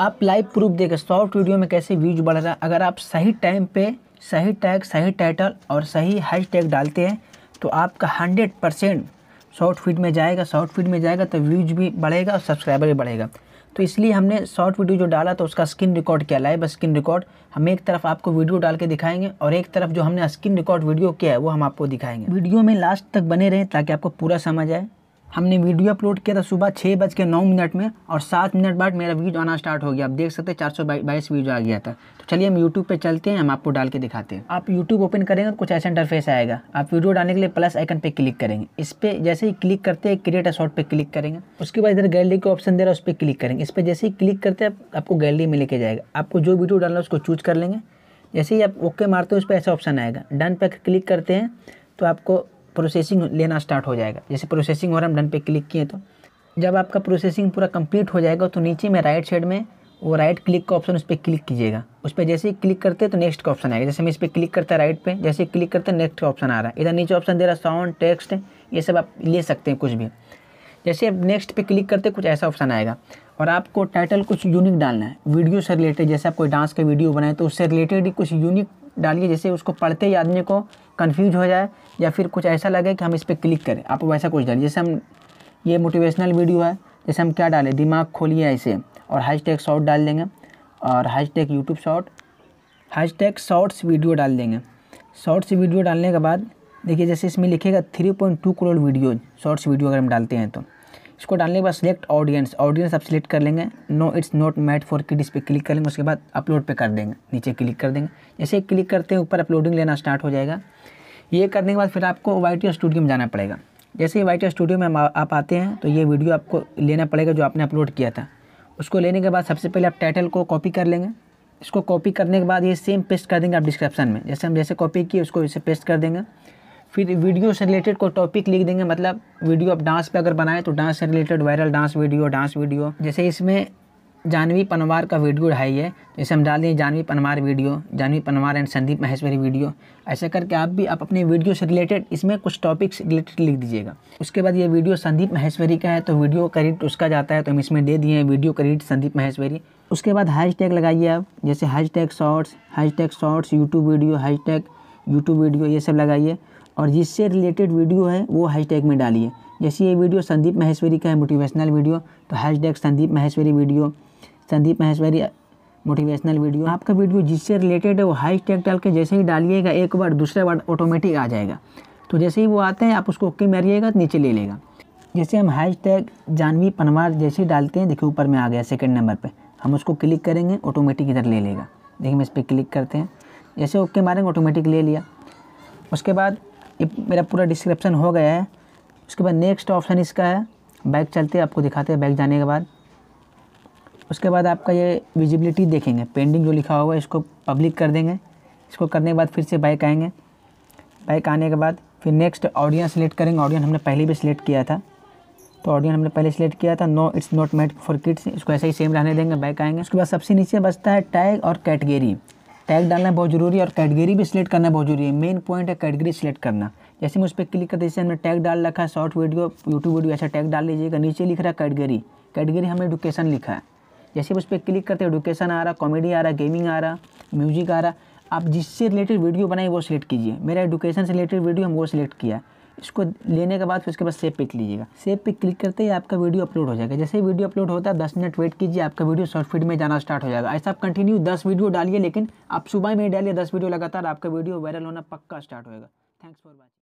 आप live proof देखें short video में कैसे व्यूज बढ़ रहा है अगर आप सही टाइम पे सही टैग सही टाइटल और सही हैश टैग डालते हैं तो आपका हंड्रेड परसेंट शॉर्ट फीड में जाएगा शॉर्ट फीड में जाएगा तो व्यूज भी बढ़ेगा और सब्सक्राइबर भी बढ़ेगा तो इसलिए हमने शॉर्ट वीडियो जो डाला तो उसका स्क्रीन रिकॉर्ड किया लाइव स्क्रीन रिकॉर्ड हम एक तरफ आपको वीडियो डाल के दिखाएंगे और एक तरफ जो हमने स्क्रीन रिकॉर्ड वीडियो किया है वो हम आपको दिखाएंगे वीडियो में लास्ट तक बने रहें ताकि आपको पूरा समझ आए हमने वीडियो अपलोड किया था सुबह छः बज के नौ मिनट में और सात मिनट बाद मेरा वीडियो आना स्टार्ट हो गया आप देख सकते हैं चार सौ बाईस वीडियो आ गया था तो चलिए हम यूट्यूब पे चलते हैं हम आपको डाल के दिखाते हैं आप यूट्यूब ओपन करेंगे तो कुछ ऐसा इंटरफेस आएगा आप वीडियो डालने के लिए प्लस आइकन पर क्लिक करेंगे इस पर जैसे ही क्लिक करते हैं क्रिएट अ शॉर्ट पर क्लिक करेंगे उसके बाद इधर गैलरी का ऑप्शन दे रहा है उस पर क्लिक करेंगे इस पर जैसे ही क्लिक करते हैं आपको गैलरी में लेके जाएगा आपको जो वीडियो डालना है उसको चूज कर लेंगे जैसे ही आप ओके मारते हैं उस पर ऐसा ऑप्शन आएगा डन पर क्लिक करते हैं तो आपको प्रोसेसिंग लेना स्टार्ट हो जाएगा जैसे प्रोसेसिंग और हम डन पे क्लिक किए तो जब आपका प्रोसेसिंग पूरा कंप्लीट हो जाएगा तो नीचे में राइट साइड में वो राइट क्लिक का ऑप्शन उस पर क्लिक कीजिएगा उस पर जैसे ही क्लिक करते हैं तो नेक्स्ट का ऑप्शन आएगा जैसे हम इस पर क्लिक करते हैं राइट पे जैसे ही क्लिक करते हैं नेक्स्ट का ऑप्शन आ रहा है इधर नीचे ऑप्शन दे रहा है साउंड टेक्स्ट ये सब आप ले सकते हैं कुछ भी जैसे आप नेक्स्ट पे क्लिक करते कुछ ऐसा ऑप्शन आएगा और आपको टाइटल कुछ यूनिक डालना है वीडियो से रिलेटेड जैसे आप कोई डांस का वीडियो बनाए तो उससे रिलेटेड ही कुछ यूनिक डालिए जैसे उसको पढ़ते ही आदमी को कन्फ्यूज हो जाए या फिर कुछ ऐसा लगे कि हम इस पर क्लिक करें आप वैसा कुछ डालिए जैसे हम ये मोटिवेशनल वीडियो है जैसे हम क्या डालें दिमाग खोलिए ऐसे और हैश टैग शॉर्ट डाल देंगे और hashtag YouTube short hashtag shorts video डाल देंगे शॉर्ट्स वीडियो डालने के बाद देखिए जैसे इसमें लिखेगा three point two crore video shorts video अगर हम डालते हैं तो इसको डालने के बाद सिलेक्ट ऑडियंस ऑडियंस आप सिलेक्ट कर लेंगे no it's not made for kids पे क्लिक करेंगे उसके बाद अपलोड पे कर देंगे नीचे क्लिक कर देंगे जैसे क्लिक करते हैं ऊपर अपलोडिंग लेना स्टार्ट हो जाएगा ये करने के बाद फिर आपको वाई टी स्टूडियो में जाना पड़ेगा जैसे ही वाई स्टूडियो में आप आते हैं तो ये वीडियो आपको लेना पड़ेगा जो आपने अपलोड किया था उसको लेने के बाद सबसे पहले आप टाइटल को कॉपी कर लेंगे इसको कॉपी करने के बाद ये सेम पेस्ट कर देंगे आप डिस्क्रिप्शन में जैसे हम जैसे कॉपी किए उसको इसे पेस्ट कर देंगे फिर वीडियो से रिलेटेड कोई टॉपिक लिख देंगे मतलब वीडियो आप डांस पे अगर बनाएं तो डांस से related viral dance video dance video जैसे इसमें जानवी पनवार का वीडियो ढाई है जैसे हम डाल दें Jahnavi Panwar video Jahnavi Panwar and Sandeep Maheshwari video ऐसा करके आप भी आप अपने वीडियो से रिलेटेड इसमें कुछ टॉपिक्स रिलेटेड लिख दीजिएगा उसके बाद ये वीडियो संदीप महेश्वरी का है तो वीडियो क्रेडिट उसका जाता है तो हम इसमें दे दिए हैं वीडियो क्रेडिट संदीप महेश्वरी उसके बाद हैश टैग लगाइए आप जैसे hashtag shorts hashtag shorts YouTube video hashtag YouTube video ये सब लगाइए और जिससे रिलेटेड वीडियो है वो हैशटैग में डालिए जैसे ये वीडियो संदीप महेश्वरी का है मोटिवेशनल वीडियो तो hashtag Sandeep Maheshwari video Sandeep Maheshwari motivational video आपका वीडियो जिससे रिलेटेड है वो हैश टैग डाल के जैसे ही डालिएगा एक बार दूसरा बार ऑटोमेटिक आ जाएगा तो जैसे ही वो आते हैं आप उसको ओके मारिएगा तो नीचे ले लेगा जैसे हम हैश टैग जानवी पनवार जैसे ही डालते हैं देखिए ऊपर में आ गया सेकेंड नंबर पर हम उसको क्लिक करेंगे ऑटोमेटिक इधर ले लेगा देखिए हम इस पर क्लिक करते हैं जैसे ओके मारेंगे ऑटोमेटिक ले लिया उसके बाद ये मेरा पूरा डिस्क्रिप्शन हो गया है उसके बाद नेक्स्ट ऑप्शन इसका है बाइक चलते आपको दिखाते हैं बाइक जाने के बाद उसके बाद आपका ये विजिबिलिटी देखेंगे पेंडिंग जो लिखा होगा इसको पब्लिक कर देंगे इसको करने के बाद फिर से बाइक आएंगे बाइक आने के बाद फिर नेक्स्ट ऑडियंस सेलेक्ट करेंगे ऑडियंस हमने पहले भी सिलेक्ट किया था तो ऑडियंस हमने पहले सिलेक्ट किया था no it's not made for kids इसको ऐसे ही सेम रहने देंगे बाइक आएंगे उसके बाद सबसे नीचे बचता है टैग और कैटगेरी टैग डालना बहुत ज़रूरी है और कैटगरी भी सिलेक्ट करना बहुत ज़रूरी है मेन पॉइंट है कैटगरी सिलेक्ट करना जैसे हम उस पर क्लिक करते जैसे हमने टैग डाल रखा है शॉर्ट वीडियो यूट्यूब वीडियो ऐसा टैग डाल लीजिएगा नीचे लिख रहा है कैटगरी कैटगरी हमें एडुकेशन लिखा है जैसे उस पर क्लिक करते एडुकेशन आ रहा कॉमेडी आ रहा गेमिंग आ रहा म्यूजिक आ रहा आप जिससे रिलेटेड वीडियो बनाए वो सिलेक्ट कीजिए मेरा एडुकेशन से रिलेटेड वीडियो हम वो सिलेक्ट किया है इसको लेने के बाद फिर उसके बाद सेव पे लीजिएगा सेव पे क्लिक करते ही आपका वीडियो अपलोड हो जाएगा जैसे ही वीडियो अपलोड होता है दस मिनट वेट कीजिए आपका वीडियो शॉर्ट फीड में जाना स्टार्ट हो जाएगा ऐसा आप कंटिन्यू दस वीडियो डालिए लेकिन आप सुबह में ही डालिए दस वीडियो लगातार आपका वीडियो वायरल होना पक्का स्टार्ट होगा थैंक्स फॉर वॉचिंग